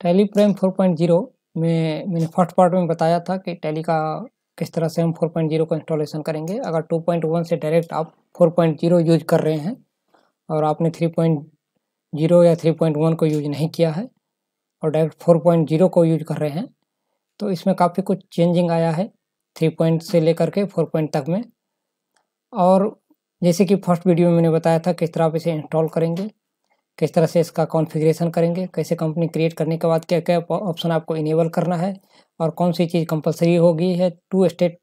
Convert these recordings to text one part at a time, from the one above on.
tally प्रेम 4.0 में मैंने first part में बताया था कि टैली का किस तरह से हम 4.0 का इंस्टॉलेशन करेंगे अगर 2.1 से डायरेक्ट आप 4.0 यूज कर रहे हैं और आपने 3.0 या 3.1 को यूज नहीं किया है और डायरेक्ट 4.0 को यूज कर रहे हैं तो इसमें काफ़ी कुछ चेंजिंग आया है थ्री पॉइंट से लेकर के फोर पॉइंट तक में और जैसे कि फर्स्ट वीडियो में मैंने बताया था किस तरह आप इसे इंस्टॉल करेंगे किस तरह से इसका कॉन्फ़िगरेशन करेंगे कैसे कंपनी क्रिएट करने के बाद क्या क्या ऑप्शन आपको इनेबल करना है और कौन सी चीज़ कंपलसरी होगी है टू स्टेट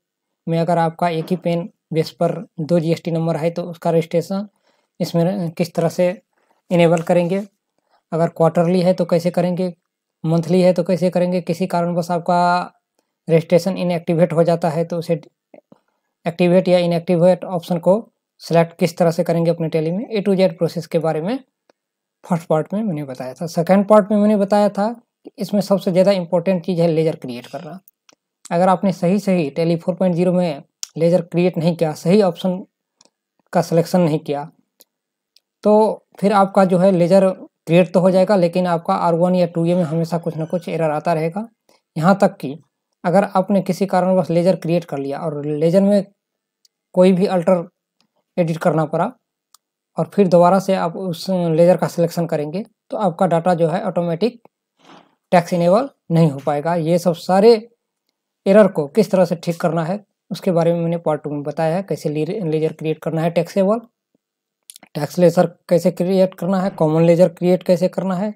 में अगर आपका एक ही पेन बेस पर दो जीएसटी नंबर है तो उसका रजिस्ट्रेशन इसमें किस तरह से इनेबल करेंगे अगर क्वार्टरली है तो कैसे करेंगे मंथली है तो कैसे करेंगे किसी कारणवश आपका रजिस्ट्रेशन इनएक्टिवेट हो जाता है तो उसे एक्टिवेट या इनएक्टिवेट ऑप्शन को सेलेक्ट किस तरह से करेंगे अपने टेली में ए टू जेड प्रोसेस के बारे में फर्स्ट पार्ट में मैंने बताया था सेकेंड पार्ट में मैंने बताया था कि इसमें सबसे ज़्यादा इंपॉर्टेंट चीज़ है लेज़र क्रिएट करना अगर आपने सही सही टेली 4.0 में लेज़र क्रिएट नहीं किया सही ऑप्शन का सिलेक्शन नहीं किया तो फिर आपका जो है लेज़र क्रिएट तो हो जाएगा लेकिन आपका आर वन या टू ए में हमेशा कुछ ना कुछ एरर आता रहेगा यहाँ तक कि अगर आपने किसी कारणवश लेज़र क्रिएट कर लिया और लेज़र में कोई भी अल्टर एडिट करना पड़ा और फिर दोबारा से आप उस लेज़र का सिलेक्शन करेंगे तो आपका डाटा जो है ऑटोमेटिक टैक्स इनेबल नहीं हो पाएगा ये सब सारे एरर को किस तरह से ठीक करना है उसके बारे में मैंने पार्ट टू में बताया है कैसे लेजर क्रिएट करना है टैक्सेबल टैक्स लेजर कैसे क्रिएट करना है कॉमन लेजर क्रिएट कैसे करना है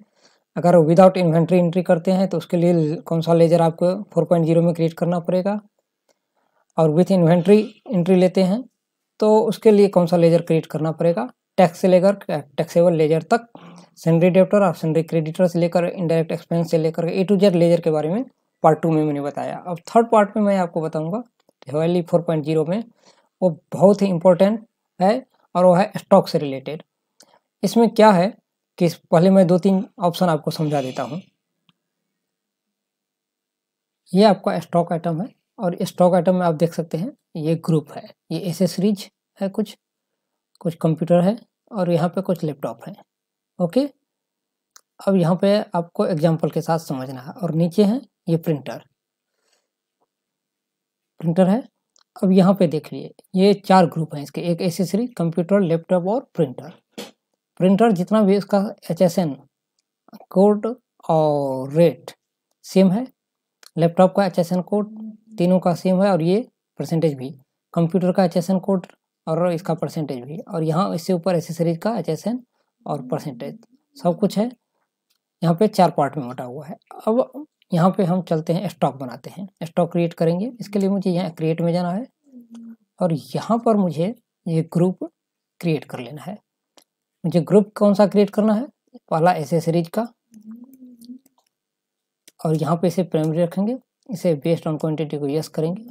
अगर विदाउट इन्वेंट्री एंट्री करते हैं तो उसके लिए कौन सा लेजर आपको 4.0 में क्रिएट करना पड़ेगा और विथ इन्वेंट्री एंट्री लेते हैं तो उसके लिए कौन सा लेजर क्रिएट करना पड़ेगा टैक्स से लेकर टैक्सेबल लेजर तक सेंडरी डेप्टर और सेंडरी क्रेडिटर से लेकर इंडायरेक्ट एक्सपेंस से लेकर ए टू जेड लेजर के बारे में पार्ट टू में मैंने बताया अब थर्ड पार्ट में मैं आपको बताऊंगा हवेली फोर पॉइंट जीरो में वो बहुत ही इंपॉर्टेंट है और वो है स्टॉक से रिलेटेड इसमें क्या है कि पहले मैं दो तीन ऑप्शन आपको समझा देता हूँ ये आपका स्टॉक आइटम है और स्टॉक आइटम में आप देख सकते हैं ये ग्रुप है ये एसेसरीज है कुछ कुछ कंप्यूटर है और यहाँ पे कुछ लैपटॉप हैं ओके अब यहाँ पे आपको एग्जाम्पल के साथ समझना है और नीचे है ये प्रिंटर प्रिंटर है अब यहाँ पे देख लिए ये चार ग्रुप हैं इसके एक एसेसरी कंप्यूटर लैपटॉप और प्रिंटर प्रिंटर जितना भी इसका एच एस एन कोड और रेट सेम है लैपटॉप का एच एस एन कोड तीनों का सेम है और ये परसेंटेज भी कंप्यूटर का एच एस एन कोड और इसका परसेंटेज भी और यहाँ इससे ऊपर एसेसरीज का एच और परसेंटेज सब कुछ है यहाँ पे चार पार्ट में बटा हुआ है अब यहाँ पे हम चलते हैं स्टॉक बनाते हैं स्टॉक क्रिएट करेंगे इसके लिए मुझे यहाँ क्रिएट में जाना है और यहाँ पर मुझे ये ग्रुप क्रिएट कर लेना है मुझे ग्रुप कौन सा क्रिएट करना है पहला एसेसरीज का और यहाँ पे इसे प्राइमरी रखेंगे इसे बेस्ड ऑन क्वान्टिटी को यस करेंगे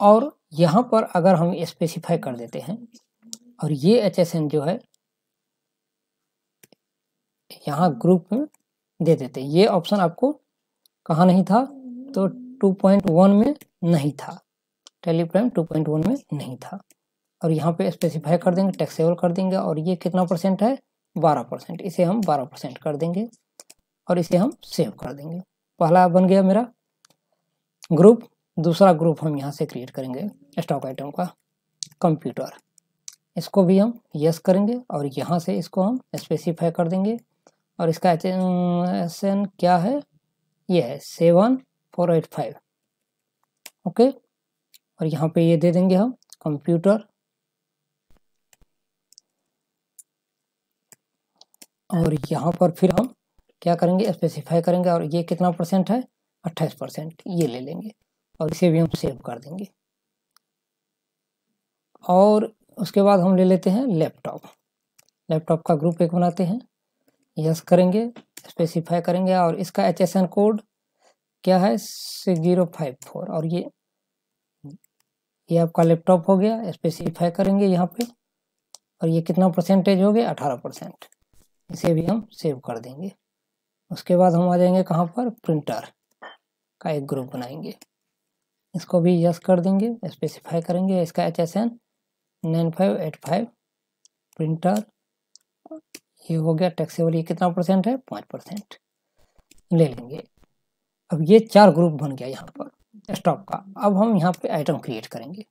और यहाँ पर अगर हम स्पेसिफाई कर देते हैं और ये एच जो है यहाँ ग्रुप में दे देते हैं ये ऑप्शन आपको कहाँ नहीं था तो 2.1 में नहीं था टेलीप्राइम 2.1 में नहीं था और यहाँ पे स्पेसिफाई कर देंगे टैक्सेबल कर देंगे और ये कितना परसेंट है 12 परसेंट इसे हम 12 परसेंट कर देंगे और इसे हम सेव कर देंगे पहला बन गया मेरा ग्रुप दूसरा ग्रुप हम यहाँ से क्रिएट करेंगे स्टॉक आइटम का कंप्यूटर इसको भी हम यस करेंगे और यहाँ से इसको हम स्पेसिफाई कर देंगे और इसका एच क्या है ये है seven four eight five okay और यहाँ पे ये दे देंगे हम कंप्यूटर और यहाँ पर फिर हम क्या करेंगे स्पेसिफाई करेंगे और ये कितना परसेंट है अट्ठाईस परसेंट ये ले लेंगे और इसे भी हम सेव कर देंगे और उसके बाद हम ले लेते हैं लैपटॉप लैपटॉप का ग्रुप एक बनाते हैं यस करेंगे स्पेसिफाई करेंगे और इसका एच एस एन कोड क्या है जीरो फाइव फोर और ये ये आपका लैपटॉप हो गया स्पेसिफाई करेंगे यहाँ पे और ये कितना परसेंटेज हो गया अठारह परसेंट इसे भी हम सेव कर देंगे उसके बाद हम आ जाएंगे कहाँ पर प्रिंटर का एक ग्रुप बनाएंगे इसको भी यस कर देंगे स्पेसिफाई करेंगे इसका H S N nine five eight five printer ये हो गया टैक्सीबल ये कितना परसेंट है पाँच परसेंट ले लेंगे अब ये चार ग्रुप बन गया यहाँ पर स्टॉक का अब हम यहाँ पे आइटम क्रिएट करेंगे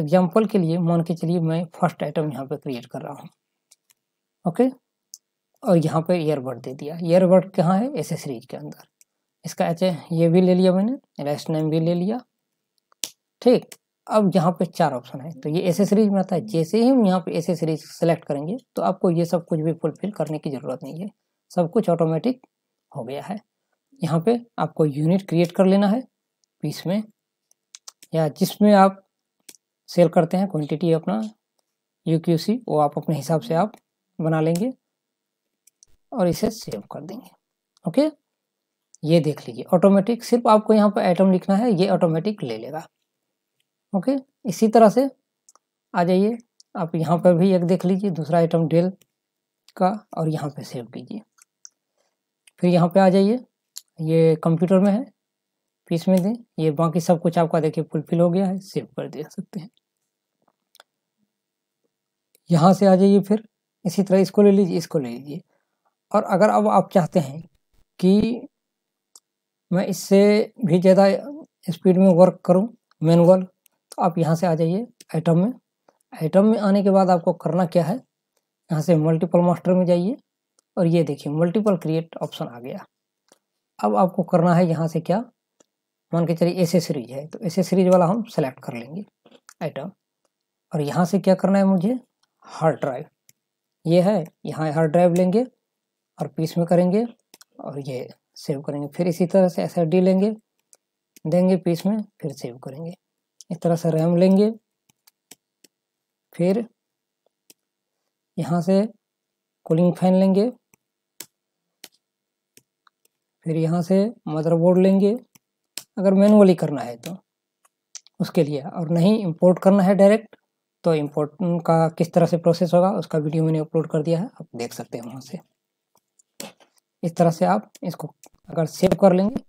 एग्जाम्पल के लिए मान के चलिए मैं फर्स्ट आइटम यहाँ पे क्रिएट कर रहा हूँ ओके और यहाँ पे ईयरबड दे दिया ईयरबड कहाँ है एसेसरीज के अंदर इसका एच ये भी ले लिया मैंने लास्ट नेम भी ले लिया ठीक अब यहाँ पे चार ऑप्शन है तो ये एसेसरीज में आता है जैसे ही हम यहाँ पे एसेसरीज सेलेक्ट करेंगे तो आपको ये सब कुछ भी फुलफिल करने की ज़रूरत नहीं है सब कुछ ऑटोमेटिक हो गया है यहाँ पे आपको यूनिट क्रिएट कर लेना है पीस में या जिसमें आप सेल करते हैं क्वांटिटी अपना यू क्यू सी वो आप अपने हिसाब से आप बना लेंगे और इसे सेव कर देंगे ओके ये देख लीजिए ऑटोमेटिक सिर्फ आपको यहाँ पर आइटम लिखना है ये ऑटोमेटिक ले लेगा ओके इसी तरह से आ जाइए आप यहाँ पर भी एक देख लीजिए दूसरा आइटम डेल का और यहाँ पे सेव कीजिए फिर यहाँ पे आ जाइए ये कंप्यूटर में है पीस में दें ये बाकी सब कुछ आपका देखिए फुलफिल हो गया है सेव कर दे सकते हैं यहाँ से आ जाइए फिर इसी तरह इसको ले लीजिए इसको ले लीजिए और अगर अब आप चाहते हैं कि मैं इससे भी ज़्यादा स्पीड में वर्क करूँ मैनुअल तो आप यहाँ से आ जाइए आइटम में आइटम में आने के बाद आपको करना क्या है यहाँ से मल्टीपल मास्टर में जाइए और ये देखिए मल्टीपल क्रिएट ऑप्शन आ गया अब आपको करना है यहाँ से क्या मान के चलिए एसेसरीज सीरीज है तो ऐसे सीरीज वाला हम सेलेक्ट कर लेंगे आइटम और यहाँ से क्या करना है मुझे हार्ड ड्राइव ये है यहाँ हार्ड ड्राइव लेंगे और पीस में करेंगे और ये सेव करेंगे फिर इसी तरह से एस लेंगे देंगे पीस में फिर सेव करेंगे इस तरह से रैम लेंगे फिर यहाँ से कूलिंग फैन लेंगे फिर यहाँ से मदरबोर्ड लेंगे अगर मैनुअली करना है तो उसके लिए और नहीं इंपोर्ट करना है डायरेक्ट तो इंपोर्ट का किस तरह से प्रोसेस होगा उसका वीडियो मैंने अपलोड कर दिया है आप देख सकते हैं वहाँ से इस तरह से आप इसको अगर सेव कर लेंगे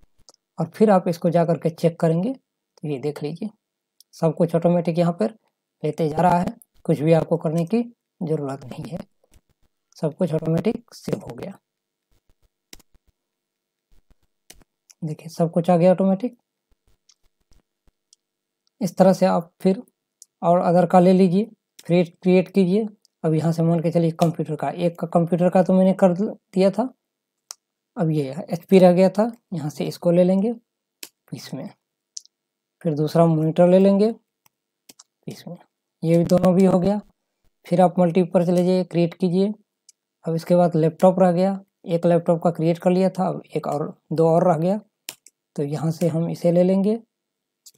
और फिर आप इसको जा करके चेक करेंगे तो ये देख लीजिए सब कुछ ऑटोमेटिक यहाँ पर लेते जा रहा है कुछ भी आपको करने की ज़रूरत नहीं है सब कुछ ऑटोमेटिक सेव हो गया देखिए सब कुछ आ गया ऑटोमेटिक इस तरह से आप फिर और अदर का ले लीजिए क्रिएट क्रिएट कीजिए अब यहाँ से मान के चलिए कंप्यूटर का एक का कंप्यूटर का तो मैंने कर दिया था अब ये एच रह गया था यहाँ से इसको ले लेंगे इसमें फिर दूसरा मोनीटर ले लेंगे इसमें ये भी दोनों भी हो गया फिर आप मल्टी पर चले जाइए क्रिएट कीजिए अब इसके बाद लैपटॉप रह गया एक लैपटॉप का क्रिएट कर लिया था अब एक और दो और रह गया तो यहाँ से हम इसे ले लेंगे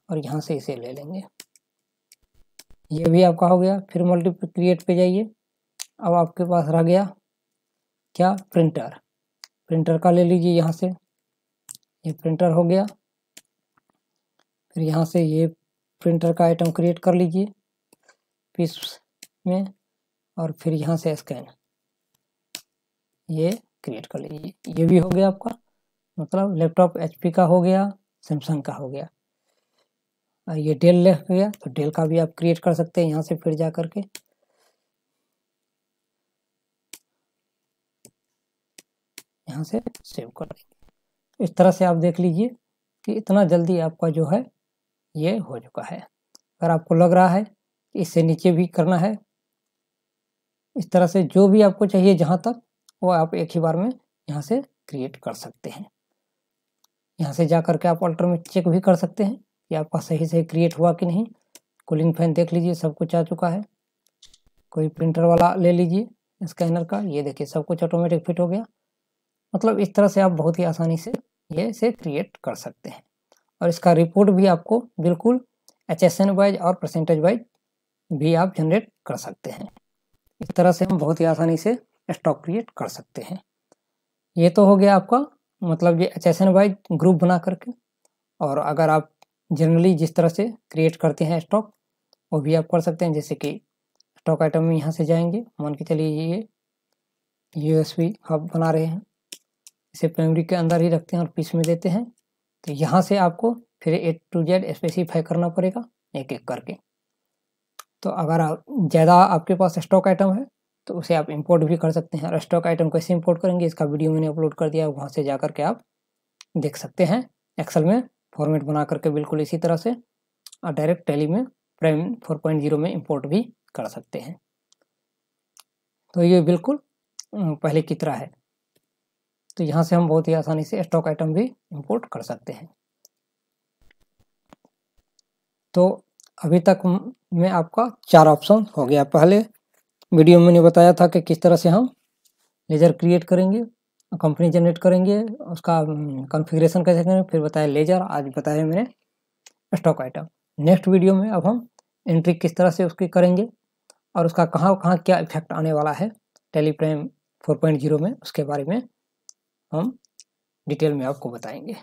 और यहाँ से इसे ले लेंगे ये भी आपका हो गया फिर मल्टी क्रिएट पे जाइए अब आपके पास रह गया क्या प्रिंटर प्रिंटर का ले लीजिए यहाँ से ये प्रिंटर हो गया फिर यहाँ से ये प्रिंटर का आइटम क्रिएट कर लीजिए पीस में और फिर यहाँ से स्कैन ये क्रिएट कर लीजिए ये भी हो गया आपका मतलब लैपटॉप एचपी का हो गया सैमसंग का हो गया ये डेल हो गया तो डेल का भी आप क्रिएट कर सकते हैं यहाँ से फिर जा करके यहाँ से सेव कर इस तरह से आप देख लीजिए कि इतना जल्दी आपका जो है ये हो चुका है अगर आपको लग रहा है कि इससे नीचे भी करना है इस तरह से जो भी आपको चाहिए जहाँ तक वो आप एक ही बार में यहाँ से क्रिएट कर सकते हैं यहाँ से जा करके आप अल्टर में चेक भी कर सकते हैं कि आपका सही सही क्रिएट हुआ कि नहीं कूलिंग फैन देख लीजिए सब कुछ आ चुका है कोई प्रिंटर वाला ले लीजिए स्कैनर का ये देखिए सब कुछ ऑटोमेटिक फिट हो गया मतलब इस तरह से आप बहुत ही आसानी से ये से क्रिएट कर सकते हैं और इसका रिपोर्ट भी आपको बिल्कुल एच एस एन वाइज और परसेंटेज वाइज भी आप जनरेट कर सकते हैं इस तरह से हम बहुत ही आसानी से स्टॉक क्रिएट कर सकते हैं ये तो हो गया आपका मतलब ये H S N wise group बना करके और अगर आप जनरली जिस तरह से क्रिएट करते हैं स्टॉक वो भी आप कर सकते हैं जैसे कि स्टॉक आइटम में यहाँ से जाएंगे मान के चलिए ये यू एस हब बना रहे हैं इसे प्राइमरी के अंदर ही रखते हैं और पीस में देते हैं तो यहाँ से आपको फिर ए टू जेड स्पेसिफाई करना पड़ेगा एक एक करके तो अगर आप ज़्यादा आपके पास स्टॉक आइटम है तो उसे आप इंपोर्ट भी कर सकते हैं और स्टॉक आइटम कैसे इंपोर्ट करेंगे इसका वीडियो मैंने अपलोड कर दिया वहाँ से जा करके आप देख सकते हैं एक्सेल में फॉर्मेट बना करके बिल्कुल इसी तरह से और डायरेक्ट टैली में प्राइम फोर पॉइंट जीरो में इम्पोर्ट भी कर सकते हैं तो ये बिल्कुल पहले की तरह है तो यहाँ से हम बहुत ही आसानी से स्टॉक आइटम भी इंपोर्ट कर सकते हैं तो अभी तक में आपका चार ऑप्शन हो गया पहले वीडियो में मैंने बताया था कि किस तरह से हम लेजर क्रिएट करेंगे कंपनी जनरेट करेंगे उसका कॉन्फ़िगरेशन कैसे करेंगे फिर बताया लेजर आज बताया मैंने स्टॉक आइटम नेक्स्ट वीडियो में अब हम एंट्री किस तरह से उसकी करेंगे और उसका कहाँ कहाँ क्या इफेक्ट आने वाला है टेलीप्रेम 4.0 में उसके बारे में हम डिटेल में आपको बताएंगे